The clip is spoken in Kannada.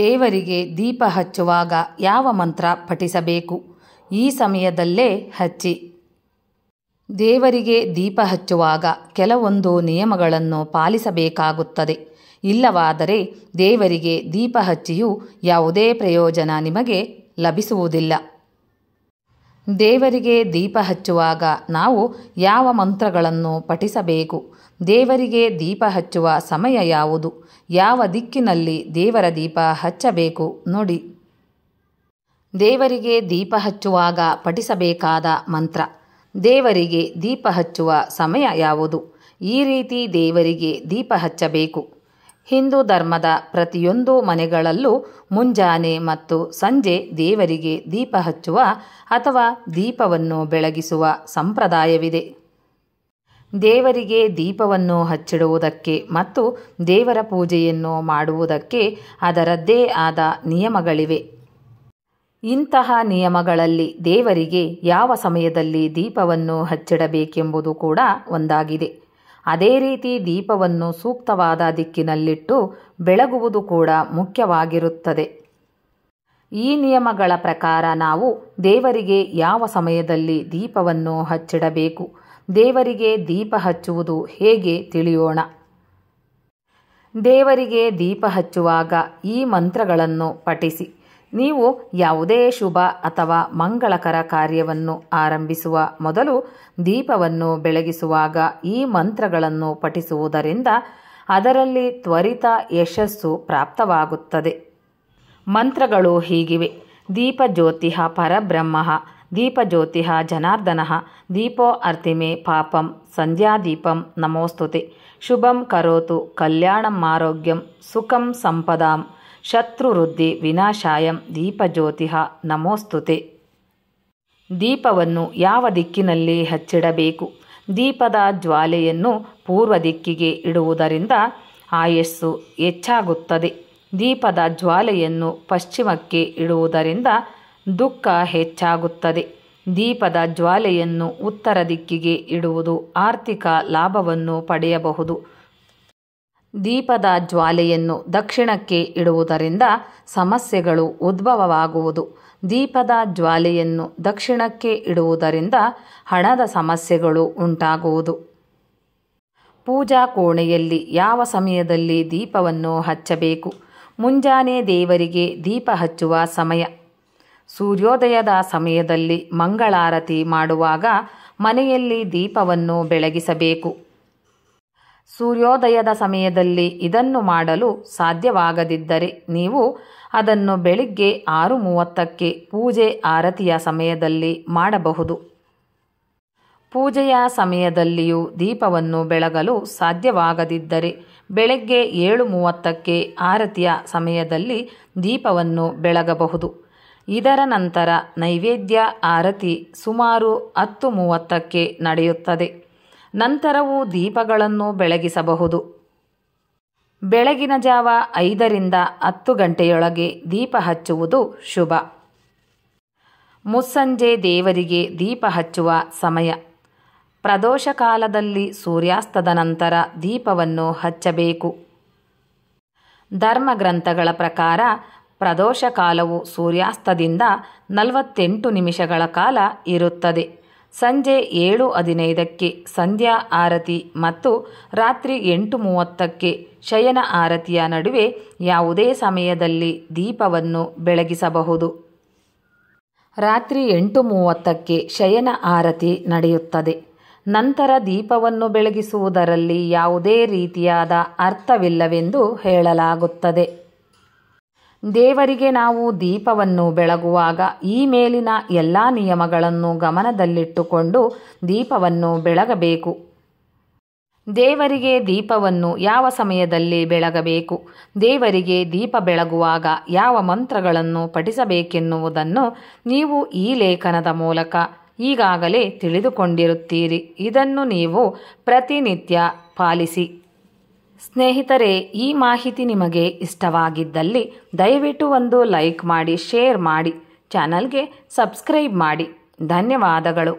ದೇವರಿಗೆ ದೀಪ ಹಚ್ಚುವಾಗ ಯಾವ ಮಂತ್ರ ಪಠಿಸಬೇಕು ಈ ಸಮಯದಲ್ಲೇ ಹಚ್ಚಿ ದೇವರಿಗೆ ದೀಪ ಹಚ್ಚುವಾಗ ಕೆಲವೊಂದು ನಿಯಮಗಳನ್ನು ಪಾಲಿಸಬೇಕಾಗುತ್ತದೆ ಇಲ್ಲವಾದರೆ ದೇವರಿಗೆ ದೀಪ ಹಚ್ಚಿಯೂ ಯಾವುದೇ ಪ್ರಯೋಜನ ನಿಮಗೆ ಲಭಿಸುವುದಿಲ್ಲ ದೇವರಿಗೆ ದೀಪ ಹಚ್ಚುವಾಗ ನಾವು ಯಾವ ಮಂತ್ರಗಳನ್ನು ಪಠಿಸಬೇಕು ದೇವರಿಗೆ ದೀಪ ಹಚ್ಚುವ ಸಮಯ ಯಾವುದು ಯಾವ ದಿಕ್ಕಿನಲ್ಲಿ ದೇವರ ದೀಪ ಹಚ್ಚಬೇಕು ನೋಡಿ ದೇವರಿಗೆ ದೀಪ ಹಚ್ಚುವಾಗ ಪಠಿಸಬೇಕಾದ ಮಂತ್ರ ದೇವರಿಗೆ ದೀಪ ಹಚ್ಚುವ ಸಮಯ ಯಾವುದು ಈ ರೀತಿ ದೇವರಿಗೆ ದೀಪ ಹಚ್ಚಬೇಕು ಹಿಂದೂ ಧರ್ಮದ ಪ್ರತಿಯೊಂದು ಮನೆಗಳಲ್ಲೂ ಮುಂಜಾನೆ ಮತ್ತು ಸಂಜೆ ದೇವರಿಗೆ ದೀಪ ಹಚ್ಚುವ ಅಥವಾ ದೀಪವನ್ನು ಬೆಳಗಿಸುವ ಸಂಪ್ರದಾಯವಿದೆ ದೇವರಿಗೆ ದೀಪವನ್ನು ಹಚ್ಚಿಡುವುದಕ್ಕೆ ಮತ್ತು ದೇವರ ಪೂಜೆಯನ್ನು ಮಾಡುವುದಕ್ಕೆ ಅದರದ್ದೇ ಆದ ನಿಯಮಗಳಿವೆ ಇಂತಹ ನಿಯಮಗಳಲ್ಲಿ ದೇವರಿಗೆ ಯಾವ ಸಮಯದಲ್ಲಿ ದೀಪವನ್ನು ಹಚ್ಚಿಡಬೇಕೆಂಬುದು ಕೂಡ ಒಂದಾಗಿದೆ ಅದೇ ರೀತಿ ದೀಪವನ್ನು ಸೂಕ್ತವಾದ ದಿಕ್ಕಿನಲ್ಲಿಟ್ಟು ಬೆಳಗುವುದು ಕೂಡ ಮುಖ್ಯವಾಗಿರುತ್ತದೆ ಈ ನಿಯಮಗಳ ಪ್ರಕಾರ ನಾವು ದೇವರಿಗೆ ಯಾವ ಸಮಯದಲ್ಲಿ ದೀಪವನ್ನು ಹಚ್ಚಿಡಬೇಕು ದೇವರಿಗೆ ದೀಪ ಹಚ್ಚುವುದು ಹೇಗೆ ತಿಳಿಯೋಣ ದೇವರಿಗೆ ದೀಪ ಹಚ್ಚುವಾಗ ಈ ಮಂತ್ರಗಳನ್ನು ಪಠಿಸಿ ನೀವು ಯಾವುದೇ ಶುಭ ಅಥವಾ ಮಂಗಳಕರ ಕಾರ್ಯವನ್ನು ಆರಂಭಿಸುವ ಮೊದಲು ದೀಪವನ್ನು ಬೆಳಗಿಸುವಾಗ ಈ ಮಂತ್ರಗಳನ್ನು ಪಠಿಸುವುದರಿಂದ ಅದರಲ್ಲಿ ತ್ವರಿತ ಯಶಸ್ಸು ಪ್ರಾಪ್ತವಾಗುತ್ತದೆ ಮಂತ್ರಗಳು ಹೀಗಿವೆ ದೀಪಜ್ಯೋತಿಹ ಪರಬ್ರಹ್ಮ ದೀಪಜ್ಯೋತಿಹ ಜನಾರ್ದನ ದೀಪೋ ಅರ್ತಿಮೆ ಪಾಪಂ ಸಂಧ್ಯಾದೀಪಂ ನಮೋಸ್ತುತೆ ಶುಭಂ ಕರೋತು ಕಲ್ಯಾಣಂ ಆರೋಗ್ಯಂ ಸುಖಂ ಸಂಪದಾಂ ಶತ್ರುವೃದ್ಧಿ ವಿನಾಶಾಯಂ ದೀಪಜ್ಯೋತಿಹ ನಮೋಸ್ತುತೆ ದೀಪವನ್ನು ಯಾವ ದಿಕ್ಕಿನಲ್ಲಿ ಹಚ್ಚಿಡಬೇಕು ದೀಪದ ಜ್ವಾಲೆಯನ್ನು ಪೂರ್ವ ದಿಕ್ಕಿಗೆ ಇಡುವುದರಿಂದ ಆಯಸ್ಸು ಹೆಚ್ಚಾಗುತ್ತದೆ ದೀಪದ ಜ್ವಾಲೆಯನ್ನು ಪಶ್ಚಿಮಕ್ಕೆ ಇಡುವುದರಿಂದ ದುಃಖ ಹೆಚ್ಚಾಗುತ್ತದೆ ದೀಪದ ಜ್ವಾಲೆಯನ್ನು ಉತ್ತರ ದಿಕ್ಕಿಗೆ ಇಡುವುದು ಆರ್ಥಿಕ ಲಾಭವನ್ನು ಪಡೆಯಬಹುದು ದೀಪದ ಜ್ವಾಲೆಯನ್ನು ದಕ್ಷಿಣಕ್ಕೆ ಇಡುವುದರಿಂದ ಸಮಸ್ಯೆಗಳು ಉದ್ಭವವಾಗುವುದು ದೀಪದ ಜ್ವಾಲೆಯನ್ನು ದಕ್ಷಿಣಕ್ಕೆ ಇಡುವುದರಿಂದ ಹಣದ ಸಮಸ್ಯೆಗಳು ಉಂಟಾಗುವುದು ಪೂಜಾ ಕೋಣೆಯಲ್ಲಿ ಯಾವ ಸಮಯದಲ್ಲಿ ದೀಪವನ್ನು ಹಚ್ಚಬೇಕು ಮುಂಜಾನೆ ದೇವರಿಗೆ ದೀಪ ಹಚ್ಚುವ ಸಮಯ ಸೂರ್ಯೋದಯದ ಸಮಯದಲ್ಲಿ ಮಂಗಳಾರತಿ ಮಾಡುವಾಗ ಮನೆಯಲ್ಲಿ ದೀಪವನ್ನು ಬೆಳಗಿಸಬೇಕು ಸೂರ್ಯೋದಯದ ಸಮಯದಲ್ಲಿ ಇದನ್ನು ಮಾಡಲು ಸಾಧ್ಯವಾಗದಿದ್ದರೆ ನೀವು ಅದನ್ನು ಬೆಳಿಗ್ಗೆ ಆರು ಮೂವತ್ತಕ್ಕೆ ಪೂಜೆ ಆರತಿಯ ಸಮಯದಲ್ಲಿ ಮಾಡಬಹುದು ಪೂಜೆಯ ಸಮಯದಲ್ಲಿಯೂ ದೀಪವನ್ನು ಬೆಳಗಲು ಸಾಧ್ಯವಾಗದಿದ್ದರೆ ಬೆಳಗ್ಗೆ ಏಳು ಮೂವತ್ತಕ್ಕೆ ಆರತಿಯ ಸಮಯದಲ್ಲಿ ದೀಪವನ್ನು ಬೆಳಗಬಹುದು ಇದರ ನಂತರ ನೈವೇದ್ಯ ಆರತಿ ಸುಮಾರು ಹತ್ತು ಮೂವತ್ತಕ್ಕೆ ನಡೆಯುತ್ತದೆ ನಂತರವೂ ದೀಪಗಳನ್ನು ಬೆಳಗಿಸಬಹುದು ಬೆಳಗಿನ ಜಾವ ಐದರಿಂದ ಹತ್ತು ಗಂಟೆಯೊಳಗೆ ದೀಪ ಹಚ್ಚುವುದು ಶುಭ ಮುಸ್ಸಂಜೆ ದೇವರಿಗೆ ದೀಪ ಹಚ್ಚುವ ಸಮಯ ಪ್ರದೋಷ ಕಾಲದಲ್ಲಿ ಸೂರ್ಯಾಸ್ತದ ನಂತರ ದೀಪವನ್ನು ಹಚ್ಚಬೇಕು ಧರ್ಮಗ್ರಂಥಗಳ ಪ್ರಕಾರ ಪ್ರದೋಷ ಕಾಲವು ಸೂರ್ಯಾಸ್ತದಿಂದ ನಲವತ್ತೆಂಟು ನಿಮಿಷಗಳ ಕಾಲ ಇರುತ್ತದೆ ಸಂಜೆ ಏಳು ಹದಿನೈದಕ್ಕೆ ಸಂಧ್ಯಾ ಆರತಿ ಮತ್ತು ರಾತ್ರಿ ಎಂಟು ಮೂವತ್ತಕ್ಕೆ ಶಯನ ಆರತಿಯ ನಡುವೆ ಯಾವುದೇ ಸಮಯದಲ್ಲಿ ದೀಪವನ್ನು ಬೆಳಗಿಸಬಹುದು ರಾತ್ರಿ ಎಂಟು ಮೂವತ್ತಕ್ಕೆ ಶಯನ ಆರತಿ ನಡೆಯುತ್ತದೆ ನಂತರ ದೀಪವನ್ನು ಬೆಳಗಿಸುವುದರಲ್ಲಿ ಯಾವುದೇ ರೀತಿಯಾದ ಅರ್ಥವಿಲ್ಲವೆಂದು ಹೇಳಲಾಗುತ್ತದೆ ದೇವರಿಗೆ ನಾವು ದೀಪವನ್ನು ಬೆಳಗುವಾಗ ಈ ಮೇಲಿನ ಎಲ್ಲ ನಿಯಮಗಳನ್ನು ಗಮನದಲ್ಲಿಟ್ಟುಕೊಂಡು ದೀಪವನ್ನು ಬೆಳಗಬೇಕು ದೇವರಿಗೆ ದೀಪವನ್ನು ಯಾವ ಸಮಯದಲ್ಲಿ ಬೆಳಗಬೇಕು ದೇವರಿಗೆ ದೀಪ ಬೆಳಗುವಾಗ ಯಾವ ಮಂತ್ರಗಳನ್ನು ಪಠಿಸಬೇಕೆನ್ನುವುದನ್ನು ನೀವು ಈ ಲೇಖನದ ಮೂಲಕ ಈಗಾಗಲೇ ತಿಳಿದುಕೊಂಡಿರುತ್ತೀರಿ ಇದನ್ನು ನೀವು ಪ್ರತಿನಿತ್ಯ ಪಾಲಿಸಿ ಸ್ನೇಹಿತರೆ ಈ ಮಾಹಿತಿ ನಿಮಗೆ ಇಷ್ಟವಾಗಿದ್ದಲ್ಲಿ ದಯವಿಟ್ಟು ಒಂದು ಲೈಕ್ ಮಾಡಿ ಶೇರ್ ಮಾಡಿ ಚಾನಲ್ಗೆ ಸಬ್ಸ್ಕ್ರೈಬ್ ಮಾಡಿ ಧನ್ಯವಾದಗಳು